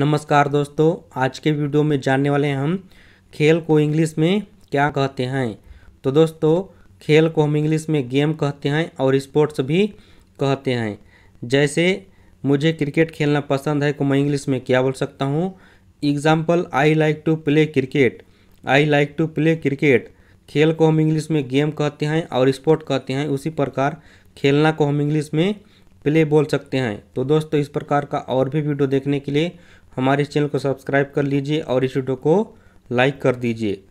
नमस्कार दोस्तों आज के वीडियो में जानने वाले हैं हम खेल को इंग्लिश में क्या कहते हैं तो दोस्तों खेल को हम इंग्लिश में गेम कहते हैं और स्पोर्ट्स भी कहते हैं जैसे मुझे क्रिकेट खेलना पसंद है तो मैं इंग्लिश में क्या बोल सकता हूँ example I like to play cricket I like to play cricket खेल को हम इंग्लिश में गेम कहते हैं और स्पोर्ट कहते हैं उसी प्रकार खेलना को हम इंग्लिश में प्ले बोल सकते हैं तो दोस्तों इस प्रकार का और भी वीडियो देखने के लिए हमारे इस चैनल को सब्सक्राइब कर लीजिए और इस वीडियो को लाइक कर दीजिए